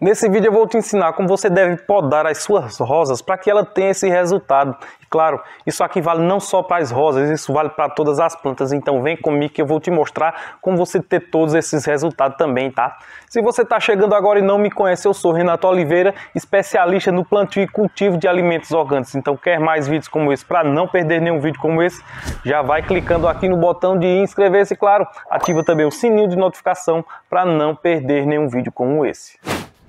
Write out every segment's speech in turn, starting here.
Nesse vídeo eu vou te ensinar como você deve podar as suas rosas para que ela tenha esse resultado. E claro, isso aqui vale não só para as rosas, isso vale para todas as plantas. Então vem comigo que eu vou te mostrar como você ter todos esses resultados também, tá? Se você está chegando agora e não me conhece, eu sou Renato Oliveira, especialista no plantio e cultivo de alimentos orgânicos. Então quer mais vídeos como esse para não perder nenhum vídeo como esse, já vai clicando aqui no botão de inscrever-se, claro, ativa também o sininho de notificação para não perder nenhum vídeo como esse.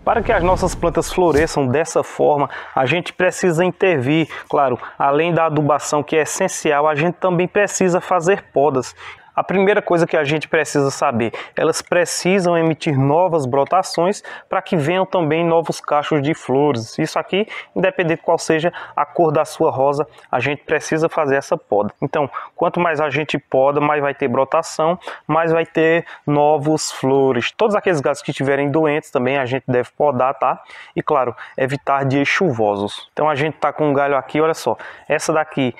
Para que as nossas plantas floresçam dessa forma, a gente precisa intervir. Claro, além da adubação que é essencial, a gente também precisa fazer podas. A primeira coisa que a gente precisa saber, elas precisam emitir novas brotações para que venham também novos cachos de flores. Isso aqui, independente qual seja a cor da sua rosa, a gente precisa fazer essa poda. Então, quanto mais a gente poda, mais vai ter brotação, mais vai ter novos flores. Todos aqueles galhos que estiverem doentes também a gente deve podar, tá? E claro, evitar dias chuvosos. Então a gente tá com um galho aqui, olha só, essa daqui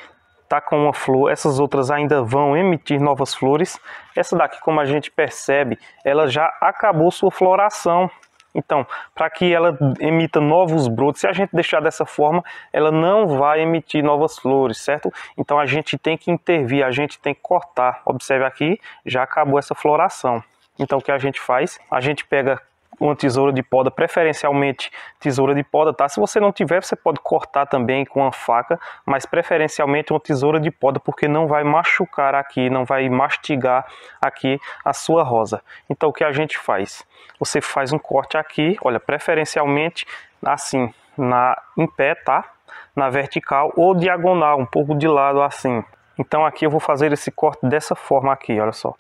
tá com uma flor, essas outras ainda vão emitir novas flores. Essa daqui, como a gente percebe, ela já acabou sua floração. Então, para que ela emita novos brotos, se a gente deixar dessa forma, ela não vai emitir novas flores, certo? Então a gente tem que intervir, a gente tem que cortar. Observe aqui, já acabou essa floração. Então o que a gente faz? A gente pega uma tesoura de poda, preferencialmente tesoura de poda, tá? Se você não tiver, você pode cortar também com uma faca, mas preferencialmente uma tesoura de poda, porque não vai machucar aqui, não vai mastigar aqui a sua rosa. Então o que a gente faz? Você faz um corte aqui, olha, preferencialmente assim, na em pé, tá? Na vertical ou diagonal, um pouco de lado assim. Então aqui eu vou fazer esse corte dessa forma aqui, olha só.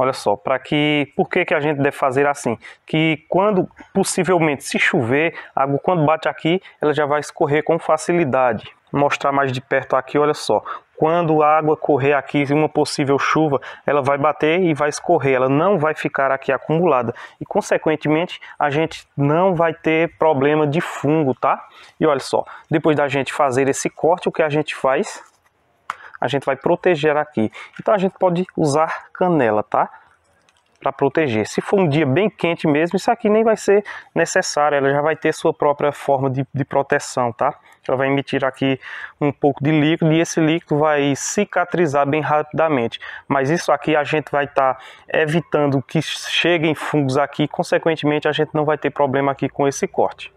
Olha só, para que, por que, que a gente deve fazer assim? Que quando possivelmente se chover, a água quando bate aqui, ela já vai escorrer com facilidade. Mostrar mais de perto aqui, olha só. Quando a água correr aqui, uma possível chuva, ela vai bater e vai escorrer, ela não vai ficar aqui acumulada. E consequentemente, a gente não vai ter problema de fungo, tá? E olha só, depois da gente fazer esse corte, o que a gente faz? A gente vai proteger aqui. Então a gente pode usar canela, tá? Para proteger. Se for um dia bem quente mesmo, isso aqui nem vai ser necessário. Ela já vai ter sua própria forma de, de proteção, tá? Ela vai emitir aqui um pouco de líquido e esse líquido vai cicatrizar bem rapidamente. Mas isso aqui a gente vai estar tá evitando que cheguem fungos aqui. Consequentemente, a gente não vai ter problema aqui com esse corte.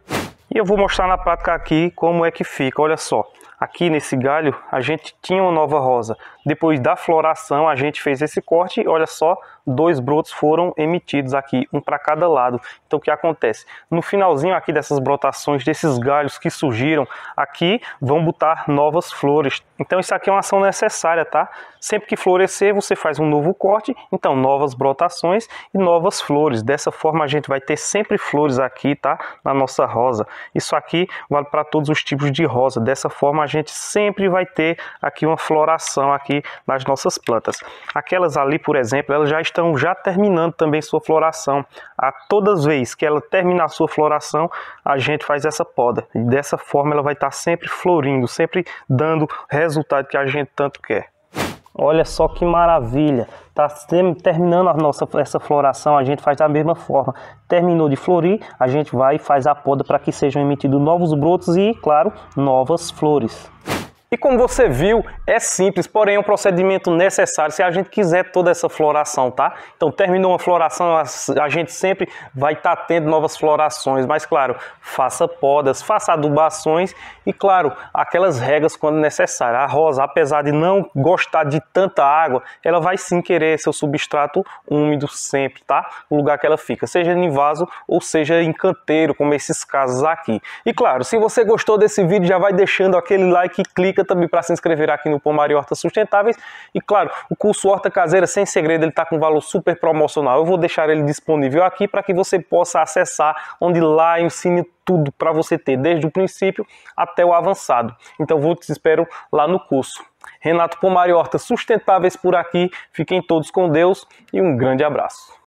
E eu vou mostrar na prática aqui como é que fica. Olha só, aqui nesse galho a gente tinha uma nova rosa. Depois da floração a gente fez esse corte e olha só, dois brotos foram emitidos aqui, um para cada lado. Então o que acontece? No finalzinho aqui dessas brotações, desses galhos que surgiram aqui, vão botar novas flores. Então isso aqui é uma ação necessária, tá? Sempre que florescer você faz um novo corte, então novas brotações e novas flores. Dessa forma a gente vai ter sempre flores aqui, tá? Na nossa rosa. Isso aqui vale para todos os tipos de rosa. Dessa forma, a gente sempre vai ter aqui uma floração aqui nas nossas plantas. Aquelas ali, por exemplo, elas já estão já terminando também sua floração. A todas vezes que ela terminar sua floração, a gente faz essa poda. E dessa forma, ela vai estar tá sempre florindo, sempre dando o resultado que a gente tanto quer. Olha só que maravilha. Tá terminando a nossa essa floração, a gente faz da mesma forma. Terminou de florir, a gente vai e faz a poda para que sejam emitidos novos brotos e, claro, novas flores. E como você viu, é simples, porém é um procedimento necessário se a gente quiser toda essa floração, tá? Então terminou uma floração, a gente sempre vai estar tá tendo novas florações, mas claro, faça podas, faça adubações e claro, aquelas regas quando necessário. A rosa, apesar de não gostar de tanta água, ela vai sim querer seu substrato úmido sempre, tá? O lugar que ela fica, seja em vaso ou seja em canteiro, como esses casos aqui. E claro, se você gostou desse vídeo, já vai deixando aquele like e clica dica também para se inscrever aqui no Pomar Horta Sustentáveis. E claro, o curso Horta Caseira Sem Segredo, ele está com valor super promocional. Eu vou deixar ele disponível aqui para que você possa acessar, onde lá eu ensino tudo para você ter, desde o princípio até o avançado. Então vou te espero lá no curso. Renato Pomar Horta Sustentáveis por aqui. Fiquem todos com Deus e um grande abraço.